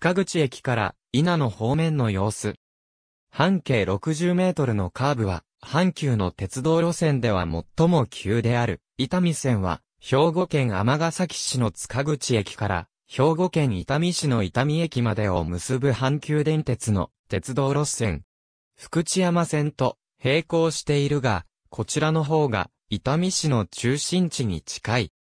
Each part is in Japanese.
塚口駅から稲の方面の様子。半径60メートルのカーブは、阪急の鉄道路線では最も急である。伊丹線は、兵庫県尼崎市の塚口駅から、兵庫県伊丹市の伊丹駅までを結ぶ阪急電鉄の鉄道路線。福知山線と並行しているが、こちらの方が伊丹市の中心地に近い。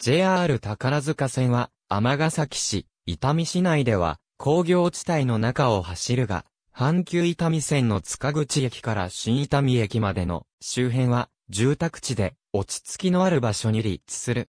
JR 宝塚線は、尼崎市、伊丹市内では工業地帯の中を走るが、阪急伊丹線の塚口駅から新伊丹駅までの周辺は住宅地で落ち着きのある場所に立地する。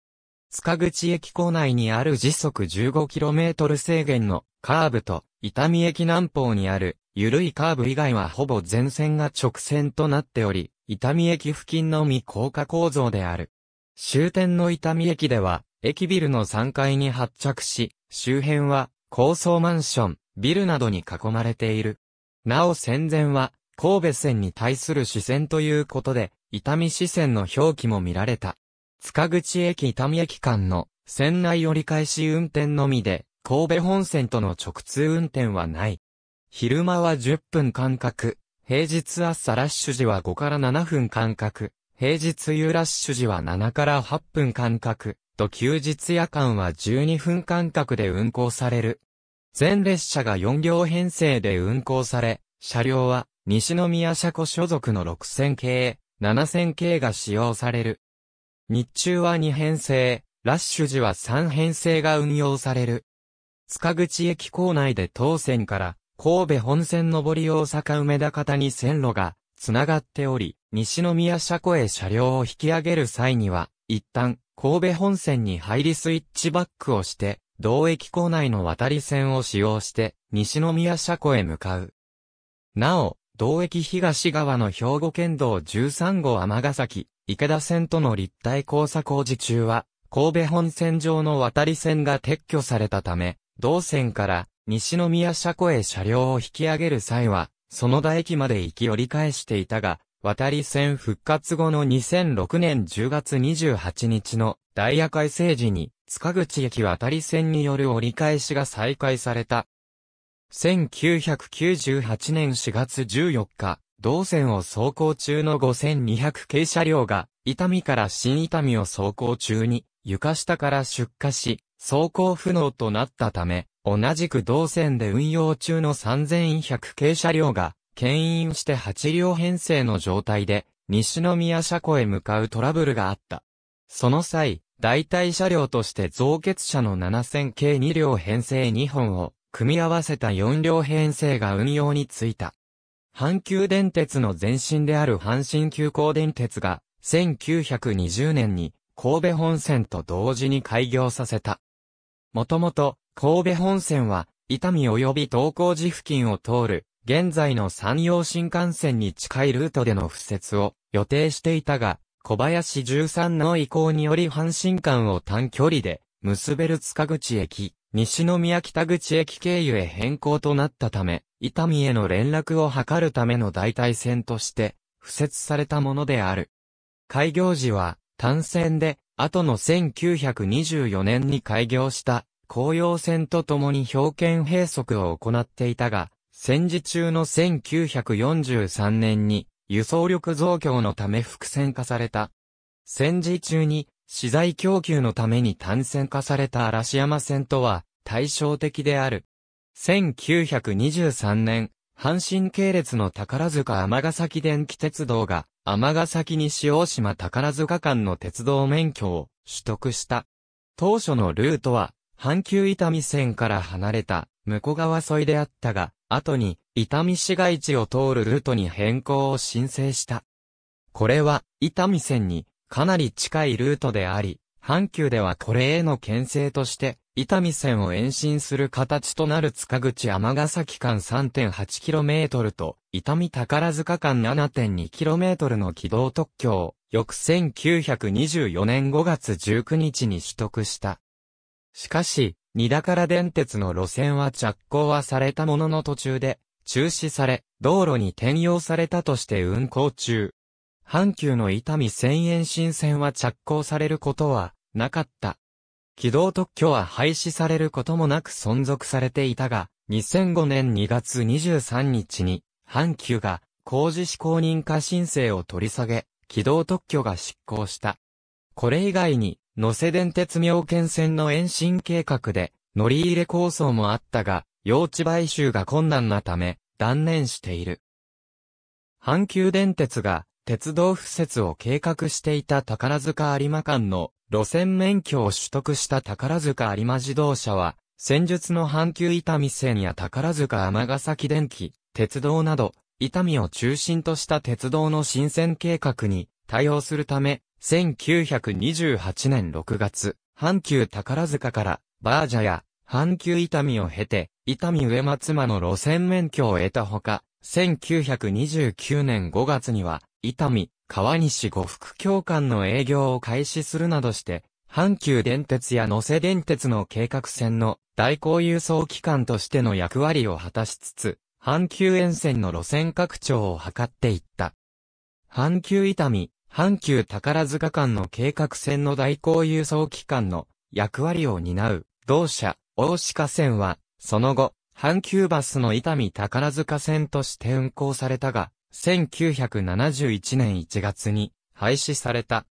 塚口駅構内にある時速 15km 制限のカーブと伊丹駅南方にある緩いカーブ以外はほぼ全線が直線となっており、伊丹駅付近のみ高架構造である。終点の伊丹駅では駅ビルの3階に発着し、周辺は高層マンション、ビルなどに囲まれている。なお戦前は神戸線に対する視線ということで、伊丹支線の表記も見られた。塚口駅伊丹駅間の線内折り返し運転のみで、神戸本線との直通運転はない。昼間は10分間隔、平日朝ラッシュ時は5から7分間隔、平日夕ラッシュ時は7から8分間隔、と休日夜間は12分間隔で運行される。全列車が4両編成で運行され、車両は西宮車庫所属の6000系、7000系が使用される。日中は2編成、ラッシュ時は3編成が運用される。塚口駅構内で当線から神戸本線上り大阪梅田方に線路がつながっており、西宮車庫へ車両を引き上げる際には、一旦、神戸本線に入りスイッチバックをして、同駅構内の渡り線を使用して、西宮車庫へ向かう。なお、同駅東側の兵庫県道13号尼崎、池田線との立体交差工事中は、神戸本線上の渡り線が撤去されたため、同線から西宮車庫へ車両を引き上げる際は、その田駅まで行き折り返していたが、渡り船復活後の2006年10月28日のダイヤ改正時に、塚口駅渡り線による折り返しが再開された。1998年4月14日、同線を走行中の5200系車両が、伊丹から新伊丹を走行中に、床下から出火し、走行不能となったため、同じく同線で運用中の3100系車両が、牽引して8両編成の状態で、西宮車庫へ向かうトラブルがあった。その際、代替車両として造血車の7000系2両編成2本を、組み合わせた4両編成が運用についた。阪急電鉄の前身である阪神急行電鉄が、1920年に神戸本線と同時に開業させた。もともと、神戸本線は、伊丹及び東高寺付近を通る現在の山陽新幹線に近いルートでの敷設を予定していたが、小林13の意向により阪神間を短距離で結べる塚口駅、西宮北口駅経由へ変更となったため、伊丹への連絡を図るための代替線として、付設されたものである。開業時は、単線で、後の1924年に開業した、紅葉線と共に表券閉塞を行っていたが、戦時中の1943年に輸送力増強のため伏線化された。戦時中に資材供給のために単線化された嵐山線とは対照的である。1923年、阪神系列の宝塚尼崎電気鉄道が尼崎西大島宝塚間の鉄道免許を取得した。当初のルートは阪急伊丹線から離れた向こう側沿いであったが、後に、伊丹市街地を通るルートに変更を申請した。これは、伊丹線に、かなり近いルートであり、阪急ではこれへの牽制として、伊丹線を延伸する形となる塚口天ヶ崎間 3.8km と、伊丹宝塚間 7.2km の軌道特許を、翌1924年5月19日に取得した。しかし、二田から電鉄の路線は着工はされたものの途中で、中止され、道路に転用されたとして運行中。阪急の伊丹千円新線は着工されることはなかった。軌道特許は廃止されることもなく存続されていたが、2005年2月23日に、阪急が工事施行認可申請を取り下げ、軌道特許が執行した。これ以外に、野瀬電鉄妙見線の延伸計画で、乗り入れ構想もあったが、用地買収が困難なため、断念している。阪急電鉄が、鉄道敷設を計画していた宝塚有馬間の路線免許を取得した宝塚有馬自動車は、戦術の阪急伊丹線や宝塚尼崎電気、鉄道など、伊丹を中心とした鉄道の新線計画に対応するため、1928年6月、阪急宝塚からバージャや阪急伊丹を経て、伊丹上松間の路線免許を得たほか、1929年5月には、伊丹、川西五福協館の営業を開始するなどして、阪急電鉄や野瀬電鉄の計画線の代行輸送機関としての役割を果たしつつ、阪急沿線の路線拡張を図っていった。阪急伊丹、阪急宝塚間の計画線の代行輸送機関の役割を担う同社大鹿線は、その後、阪急バスの伊丹宝塚線として運行されたが、1971年1月に廃止された。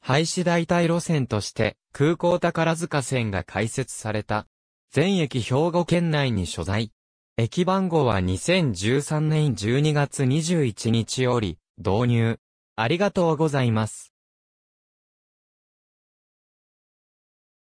廃止代替路線として空港宝塚線が開設された。全駅兵庫県内に所在。駅番号は2013年12月21日より導入。ありがとうございます。